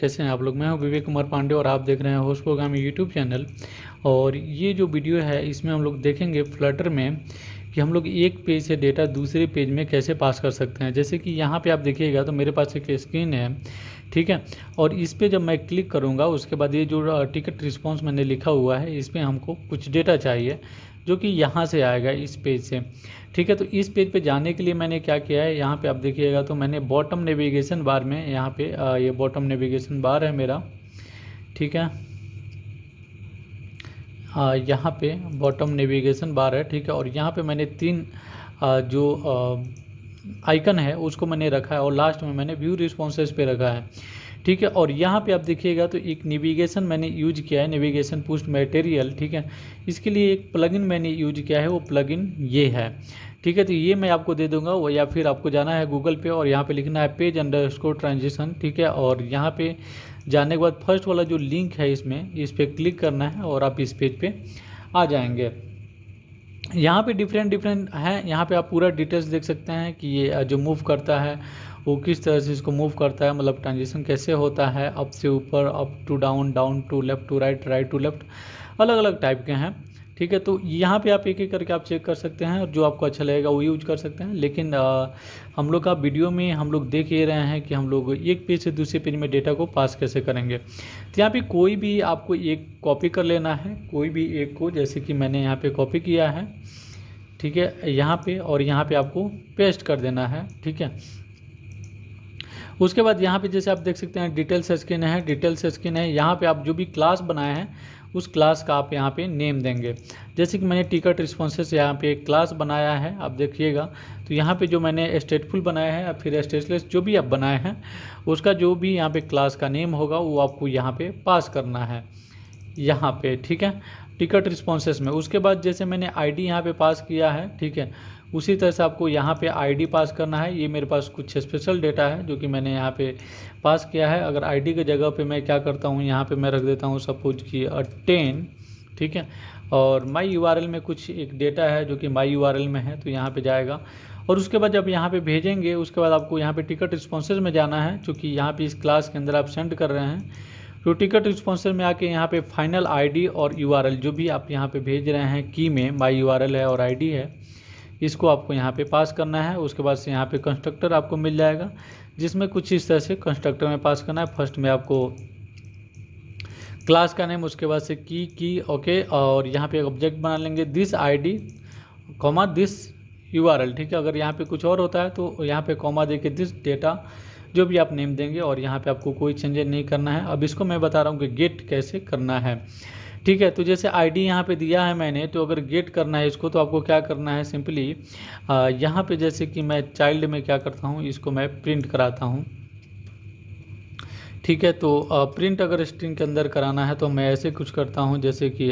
कैसे हैं आप लोग मैं हूं विवेक कुमार पांडे और आप देख रहे हैं होश यूट्यूब चैनल और ये जो वीडियो है इसमें हम लोग देखेंगे फ्लटर में कि हम लोग एक पेज से डेटा दूसरे पेज में कैसे पास कर सकते हैं जैसे कि यहाँ पे आप देखिएगा तो मेरे पास एक स्क्रीन है ठीक है और इस पर जब मैं क्लिक करूँगा उसके बाद ये जो टिकट रिस्पॉन्स मैंने लिखा हुआ है इस पर हमको कुछ डेटा चाहिए जो कि यहाँ से आएगा इस पेज से ठीक है तो इस पेज पे जाने के लिए मैंने क्या किया है यहाँ पे आप देखिएगा तो मैंने बॉटम नेविगेशन बार में यहाँ पे ये यह बॉटम नेविगेशन बार है मेरा ठीक है यहाँ पे बॉटम नेविगेशन बार है ठीक है और यहाँ पे मैंने तीन जो आइकन है उसको मैंने रखा है और लास्ट में मैंने व्यू रिस्पॉन्सेज पे रखा है ठीक है और यहाँ पे आप देखिएगा तो एक नेविगेशन मैंने यूज किया है नेविगेशन पुस्ट मटेरियल ठीक है इसके लिए एक प्लगइन मैंने यूज किया है वो प्लगइन ये है ठीक है तो ये मैं आपको दे दूंगा वो या फिर आपको जाना है गूगल पे और यहाँ पे लिखना है पेज अंडर स्कोर ट्रांजेक्शन ठीक है और यहाँ पे जाने के बाद फर्स्ट वाला जो लिंक है इसमें इस पर क्लिक करना है और आप इस पेज पे आ जाएंगे यहाँ पे डिफरेंट डिफरेंट हैं यहाँ पे आप पूरा डिटेल्स देख सकते हैं कि ये जो मूव करता है वो किस तरह से इसको मूव करता है मतलब ट्रांजेक्शन कैसे होता है अप से ऊपर up to down down to left to right right to left अलग अलग टाइप के हैं ठीक है तो यहाँ पे आप एक एक करके आप चेक कर सकते हैं और जो आपको अच्छा लगेगा वो यूज कर सकते हैं लेकिन आ, हम लोग का वीडियो में हम लोग देख ये रहे हैं कि हम लोग एक पेज से दूसरे पेज में डेटा को पास कैसे करेंगे तो यहाँ पे कोई भी आपको एक कॉपी कर लेना है कोई भी एक को जैसे कि मैंने यहाँ पर कॉपी किया है ठीक है यहाँ पर और यहाँ पर आपको पेस्ट कर देना है ठीक है उसके बाद यहाँ पे जैसे आप देख सकते हैं डिटेल्स स्किन है डिटेल्स स्किन है यहाँ पे आप जो भी क्लास बनाए हैं उस क्लास का आप यहाँ पे नेम देंगे जैसे कि मैंने टिकट रिस्पॉन्सेस यहाँ पे एक क्लास बनाया है आप देखिएगा तो यहाँ पे जो मैंने स्टेटफुल बनाया है या फिर स्टेटलेस जो भी आप बनाए हैं उसका जो भी यहाँ पे क्लास का नेम होगा वो आपको यहाँ पे पास करना है यहाँ पे ठीक है टिकट रिस्पॉन्सेस में उसके बाद जैसे मैंने आईडी यहाँ पे पास किया है ठीक है उसी तरह से आपको यहाँ पे आईडी पास करना है ये मेरे पास कुछ स्पेशल डेटा है जो कि मैंने यहाँ पे पास किया है अगर आईडी की जगह पे मैं क्या करता हूँ यहाँ पे मैं रख देता हूँ सपोज कि टेन ठीक है और माई यू में कुछ एक डेटा है जो कि माई यू में है तो यहाँ पर जाएगा और उसके बाद जब यहाँ पे भेजेंगे उसके बाद आपको यहाँ पे टिकट रिस्पॉन्सेज में जाना है क्योंकि यहाँ पे इस क्लास के अंदर आप सेंड कर रहे हैं तो टिकट स्पॉन्सर में आके यहाँ पे फाइनल आईडी और यूआरएल जो भी आप यहाँ पे भेज रहे हैं की में माई यूआरएल है और आईडी है इसको आपको यहाँ पे पास करना है उसके बाद से यहाँ पे कंस्ट्रक्टर आपको मिल जाएगा जिसमें कुछ इस तरह से कंस्ट्रक्टर में पास करना है फर्स्ट में आपको क्लास का नेम उसके बाद से की की ओके और यहाँ पर एक ऑब्जेक्ट बना लेंगे this I comma this you ठीक है अगर यहाँ पर कुछ और होता है तो यहाँ पर कॉमा दे के दिस डेटा जो भी आप नेम देंगे और यहाँ पे आपको कोई चेंजेज नहीं करना है अब इसको मैं बता रहा हूँ कि गेट कैसे करना है ठीक है तो जैसे आईडी डी यहाँ पर दिया है मैंने तो अगर गेट करना है इसको तो आपको क्या करना है सिंपली यहाँ पर जैसे कि मैं चाइल्ड में क्या करता हूँ इसको मैं प्रिंट कराता हूँ ठीक है तो प्रिंट अगर स्ट्रिंग के अंदर कराना है तो मैं ऐसे कुछ करता हूँ जैसे कि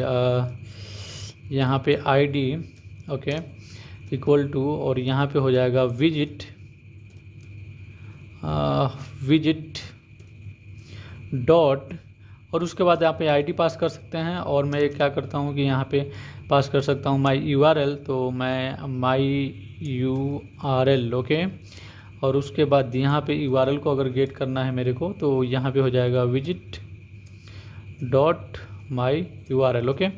यहाँ पे आईडी ओके इक्वल टू और यहाँ पे हो जाएगा विजिट विजिट डॉट और उसके बाद यहाँ पे आईडी पास कर सकते हैं और मैं क्या करता हूँ कि यहाँ पे पास कर सकता हूँ माई यू तो मैं माई यू ओके और उसके बाद यहाँ पे यू को अगर गेट करना है मेरे को तो यहाँ पे हो जाएगा visit dot my you okay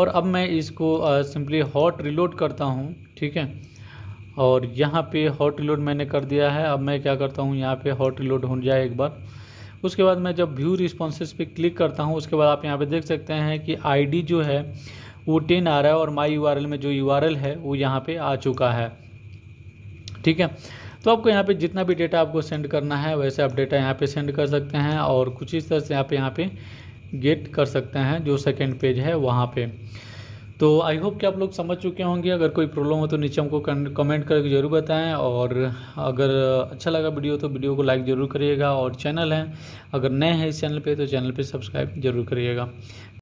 और अब मैं इसको सिंपली हॉट रिलोड करता हूँ ठीक है और यहाँ पे हॉट रिलोड मैंने कर दिया है अब मैं क्या करता हूँ यहाँ पे हॉट रिलोड हो जाए एक बार उसके बाद मैं जब व्यू रिस्पॉन्सेज पे क्लिक करता हूँ उसके बाद आप यहाँ पे देख सकते हैं कि आईडी जो है वो टेन आ रहा है और माई यू में जो यू है वो यहाँ पर आ चुका है ठीक है तो आपको यहाँ पे जितना भी डेटा आपको सेंड करना है वैसे आप डेटा यहाँ पे सेंड कर सकते हैं और कुछ इस तरह से आप यहाँ पे गेट कर सकते हैं जो सेकेंड पेज है वहाँ पे तो आई होप कि आप लोग समझ चुके होंगे अगर कोई प्रॉब्लम हो तो नीचे हमको कमेंट करके ज़रूर बताएं और अगर अच्छा लगा वीडियो तो वीडियो को लाइक ज़रूर करिएगा और चैनल है अगर नए हैं इस चैनल पे तो चैनल पे सब्सक्राइब जरूर करिएगा